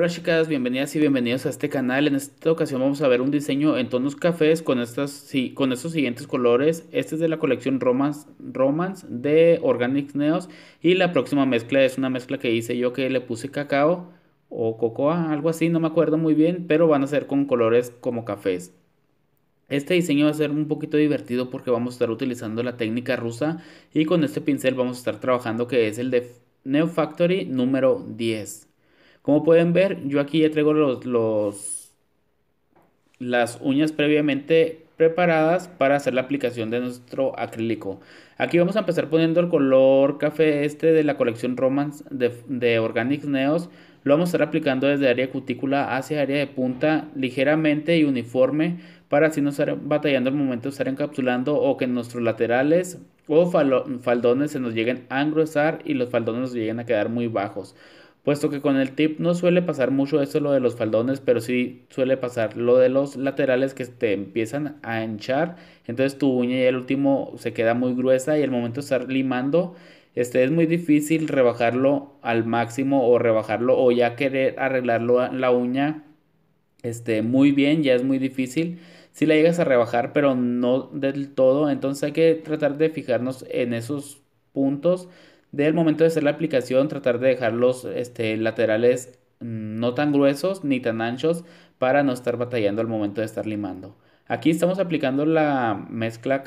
Hola chicas, bienvenidas y bienvenidos a este canal. En esta ocasión vamos a ver un diseño en tonos cafés con, estas, con estos siguientes colores. Este es de la colección Romance, Romance de Organic Neos y la próxima mezcla es una mezcla que hice yo que le puse cacao o cocoa, algo así, no me acuerdo muy bien, pero van a ser con colores como cafés. Este diseño va a ser un poquito divertido porque vamos a estar utilizando la técnica rusa y con este pincel vamos a estar trabajando que es el de Neo Factory número 10. Como pueden ver, yo aquí ya traigo los, las uñas previamente preparadas para hacer la aplicación de nuestro acrílico. Aquí vamos a empezar poniendo el color café este de la colección Romance de, Organic Neos. Lo vamos a estar aplicando desde área cutícula hacia área de punta ligeramente y uniforme para así no estar batallando al momento de estar encapsulando o que nuestros laterales o faldones se nos lleguen a engrosar y los faldones nos lleguen a quedar muy bajos puesto que con el tip no suele pasar mucho eso lo de los faldones, pero sí suele pasar lo de los laterales que te empiezan a hinchar, entonces tu uña ya el último se queda muy gruesa y al momento de estar limando este es muy difícil rebajarlo al máximo o rebajarlo o ya querer arreglarlo la uña este muy bien, ya es muy difícil si la llegas a rebajar, pero no del todo, entonces hay que tratar de fijarnos en esos puntos del momento de hacer la aplicación tratar de dejar los este, laterales mm, no tan gruesos ni tan anchos para no estar batallando al momento de estar limando. Aquí estamos aplicando la mezcla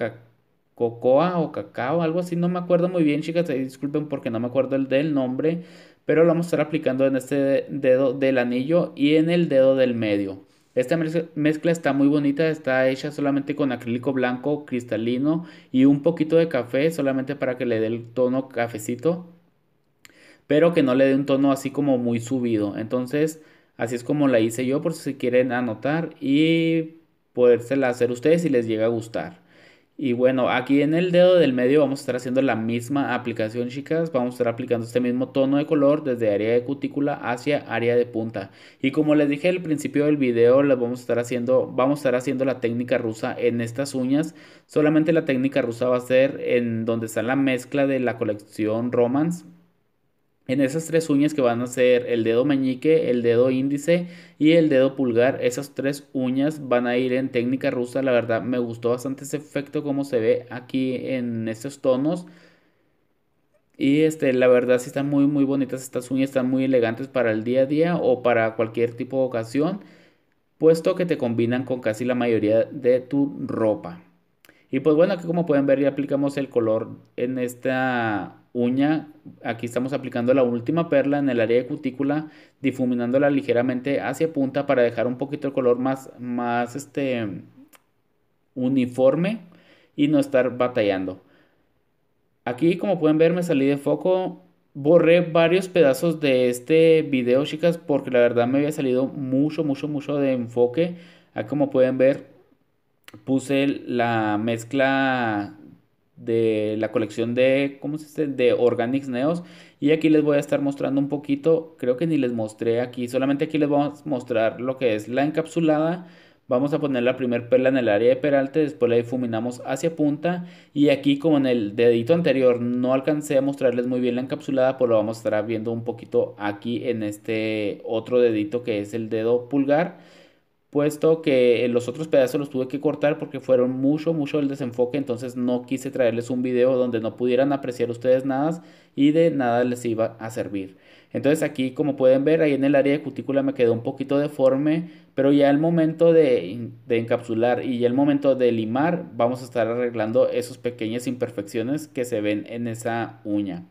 cocoa o cacao, algo así, no me acuerdo muy bien chicas, disculpen porque no me acuerdo el del nombre, pero lo vamos a estar aplicando en este dedo del anillo y en el dedo del medio. Esta mezcla está muy bonita, está hecha solamente con acrílico blanco cristalino y un poquito de café solamente para que le dé el tono cafecito, pero que no le dé un tono así como muy subido. Entonces, así es como la hice yo por si quieren anotar y podérsela hacer ustedes si les llega a gustar. Y bueno, aquí en el dedo del medio vamos a estar haciendo la misma aplicación, chicas. Vamos a estar aplicando este mismo tono de color desde área de cutícula hacia área de punta. Y como les dije al principio del video, vamos a estar haciendo, vamos a estar haciendo la técnica rusa en estas uñas. Solamente la técnica rusa va a ser en donde está la mezcla de la colección Romance en esas tres uñas que van a ser el dedo meñique, el dedo índice y el dedo pulgar, esas tres uñas van a ir en técnica rusa. La verdad me gustó bastante ese efecto como se ve aquí en estos tonos. Y este, la verdad sí están muy muy bonitas estas uñas, están muy elegantes para el día a día o para cualquier tipo de ocasión, puesto que te combinan con casi la mayoría de tu ropa. Y pues bueno, aquí como pueden ver ya aplicamos el color en esta uña, aquí estamos aplicando la última perla en el área de cutícula, difuminándola ligeramente hacia punta para dejar un poquito el color más, más este, uniforme y no estar batallando. Aquí como pueden ver me salí de foco, borré varios pedazos de este video chicas porque la verdad me había salido mucho, mucho, mucho de enfoque. Aquí como pueden ver puse la mezcla de la colección de, ¿cómo se De Organics Neos. Y aquí les voy a estar mostrando un poquito, creo que ni les mostré aquí, solamente aquí les vamos a mostrar lo que es la encapsulada. Vamos a poner la primer perla en el área de peralte, después la difuminamos hacia punta y aquí como en el dedito anterior no alcancé a mostrarles muy bien la encapsulada, pues lo vamos a estar viendo un poquito aquí en este otro dedito que es el dedo pulgar puesto que los otros pedazos los tuve que cortar porque fueron mucho, mucho el desenfoque, entonces no quise traerles un video donde no pudieran apreciar ustedes nada y de nada les iba a servir. Entonces aquí como pueden ver, ahí en el área de cutícula me quedó un poquito deforme, pero ya al momento de, de encapsular y ya al momento de limar, vamos a estar arreglando esas pequeñas imperfecciones que se ven en esa uña.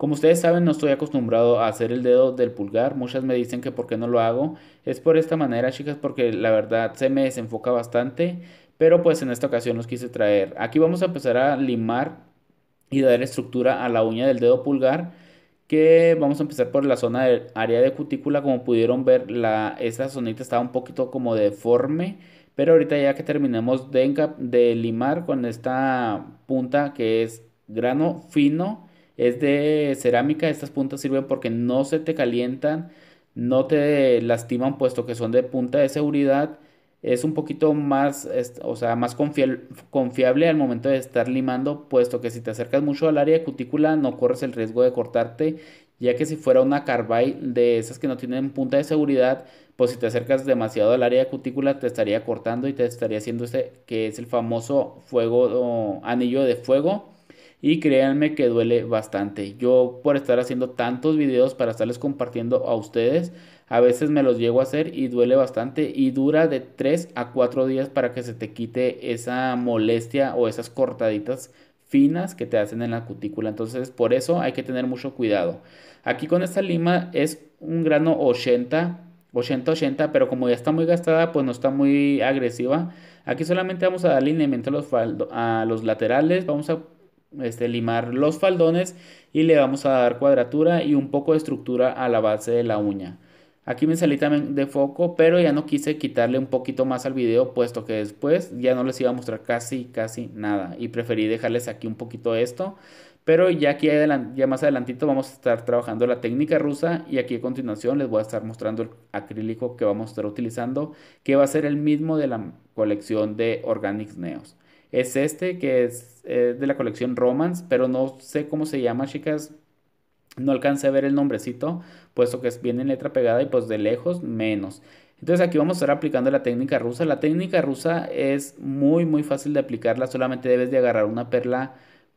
Como ustedes saben, no estoy acostumbrado a hacer el dedo del pulgar. Muchas me dicen que por qué no lo hago. Es por esta manera, chicas, porque la verdad se me desenfoca bastante. Pero pues en esta ocasión los quise traer. Aquí vamos a empezar a limar y dar estructura a la uña del dedo pulgar. Que vamos a empezar por la zona del área de cutícula. Como pudieron ver, la, esta zonita estaba un poquito como deforme. Pero ahorita ya que terminemos de limar con esta punta que es grano fino es de cerámica, estas puntas sirven porque no se te calientan, no te lastiman puesto que son de punta de seguridad. Es un poquito más, o sea, más confiable al momento de estar limando, puesto que si te acercas mucho al área de cutícula no corres el riesgo de cortarte, ya que si fuera una carbide de esas que no tienen punta de seguridad, pues si te acercas demasiado al área de cutícula te estaría cortando y te estaría haciendo este que es el famoso fuego anillo de fuego y créanme que duele bastante. Yo por estar haciendo tantos videos para estarles compartiendo a ustedes, a veces me los llego a hacer y duele bastante y dura de 3 a 4 días para que se te quite esa molestia o esas cortaditas finas que te hacen en la cutícula. Entonces por eso hay que tener mucho cuidado. Aquí con esta lima es un grano 80 80-80, pero como ya está muy gastada, pues no está muy agresiva. Aquí solamente vamos a dar lineamiento los, a los laterales, vamos a este, limar los faldones y le vamos a dar cuadratura y un poco de estructura a la base de la uña. Aquí me salí también de foco, pero ya no quise quitarle un poquito más al video, puesto que después ya no les iba a mostrar casi, casi nada. Y preferí dejarles aquí un poquito esto. Pero ya aquí ya más adelantito vamos a estar trabajando la técnica rusa y aquí a continuación les voy a estar mostrando el acrílico que vamos a estar utilizando, que va a ser el mismo de la colección de Organics Neos es este que es, de la colección Romance, pero no sé cómo se llama, chicas. No alcancé a ver el nombrecito, puesto que bien en letra pegada y pues de lejos menos. Entonces aquí vamos a estar aplicando la técnica rusa. La técnica rusa es muy muy fácil de aplicarla, solamente debes de agarrar una perla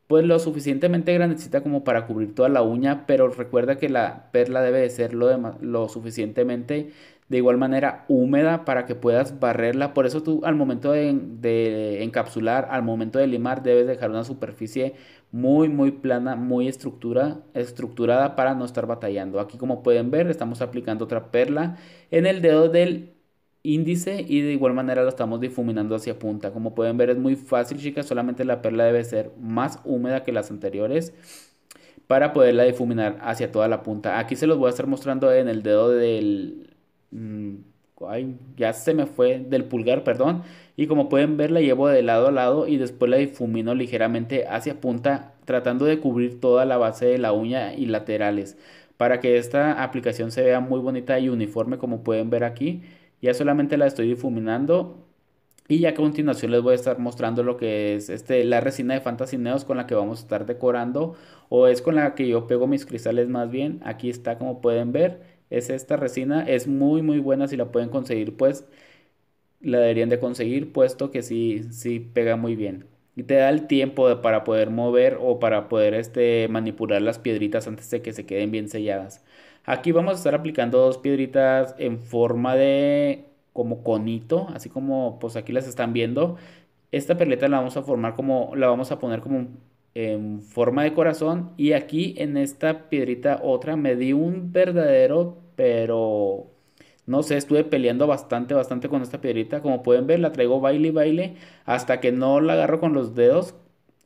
pues lo suficientemente grandecita como para cubrir toda la uña, pero recuerda que la perla debe de ser lo, suficientemente lo suficientemente de igual manera húmeda para que puedas barrerla. Por eso tú al momento de, encapsular, al momento de limar, debes dejar una superficie muy, muy plana, muy estructura, estructurada para no estar batallando. Aquí como pueden ver, estamos aplicando otra perla en el dedo del índice y de igual manera lo estamos difuminando hacia punta. Como pueden ver es muy fácil chicas, solamente la perla debe ser más húmeda que las anteriores para poderla difuminar hacia toda la punta. Aquí se los voy a estar mostrando en el dedo del Mm, ya se me fue del pulgar, perdón. Y como pueden ver, la llevo de lado a lado y después la difumino ligeramente hacia punta, tratando de cubrir toda la base de la uña y laterales. Para que esta aplicación se vea muy bonita y uniforme, como pueden ver aquí. Ya solamente la estoy difuminando. Y ya a continuación les voy a estar mostrando lo que es este, la resina de Fantasineos con la que vamos a estar decorando. O es con la que yo pego mis cristales más bien. Aquí está como pueden ver es esta resina, es muy muy buena si la pueden conseguir pues la deberían de conseguir puesto que sí, sí pega muy bien. Y te da el tiempo para poder mover o para poder este, manipular las piedritas antes de que se queden bien selladas. Aquí vamos a estar aplicando dos piedritas en forma de como conito, así como pues aquí las están viendo. Esta perleta la vamos a formar como, la vamos a poner como en forma de corazón y aquí en esta piedrita otra me di un verdadero pero no sé, estuve peleando bastante, bastante con esta piedrita. Como pueden ver, la traigo baile y baile hasta que no la agarro con los dedos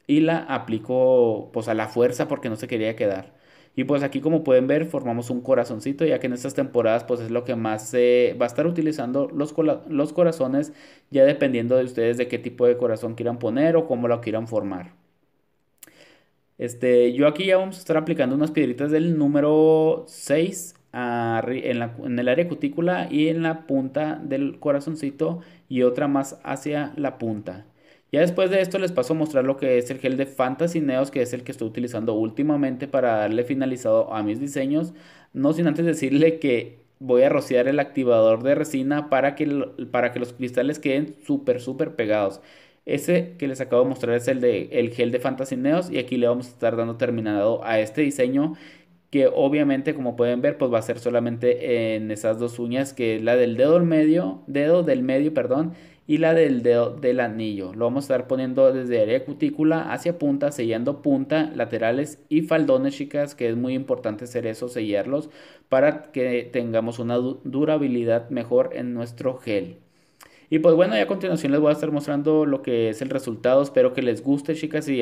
y la aplico pues a la fuerza porque no se quería quedar. Y pues aquí como pueden ver formamos un corazoncito ya que en estas temporadas pues es lo que más se va a estar utilizando los, los corazones ya dependiendo de ustedes de qué tipo de corazón quieran poner o cómo lo quieran formar. Este, yo aquí ya vamos a estar aplicando unas piedritas del número 6 en, el área cutícula y en la punta del corazoncito y otra más hacia la punta. Ya después de esto les paso a mostrar lo que es el gel de Fantasineos, que es el que estoy utilizando últimamente para darle finalizado a mis diseños. No sin antes decirle que voy a rociar el activador de resina para que, para que los cristales queden súper, súper pegados. Ese que les acabo de mostrar es el, de, el gel de Fantasineos y aquí le vamos a estar dando terminado a este diseño que obviamente como pueden ver pues va a ser solamente en esas dos uñas que es la del dedo del medio, dedo del medio, perdón, y la del dedo del anillo. Lo vamos a estar poniendo desde área cutícula hacia punta, sellando punta, laterales y faldones, chicas, que es muy importante hacer eso, sellarlos para que tengamos una durabilidad mejor en nuestro gel. Y pues bueno, ya a continuación les voy a estar mostrando lo que es el resultado. Espero que les guste, chicas. y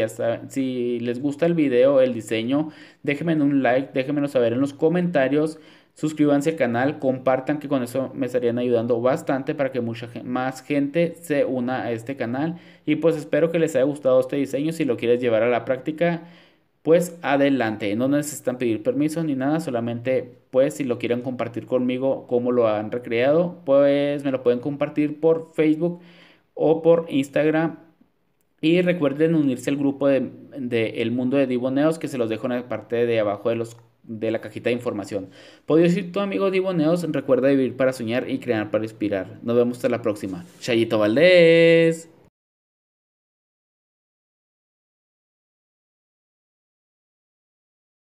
si les gusta el video, el diseño, déjenme un like, déjenmelo saber en los comentarios. Suscríbanse al canal, compartan que con eso me estarían ayudando bastante para que mucha más gente se una a este canal. Y pues espero que les haya gustado este diseño. Si lo quieres llevar a la práctica, pues adelante. No necesitan pedir permiso ni nada, solamente pues si lo quieren compartir conmigo como lo han recreado, pues me lo pueden compartir por Facebook o por Instagram. Y recuerden unirse al grupo de, El Mundo de Diboneos que se los dejo en la parte de abajo de, los, de la cajita de información. Podría decir tu amigo Diboneos, recuerda vivir para soñar y crear para inspirar. Nos vemos hasta la próxima. Chayito Valdés.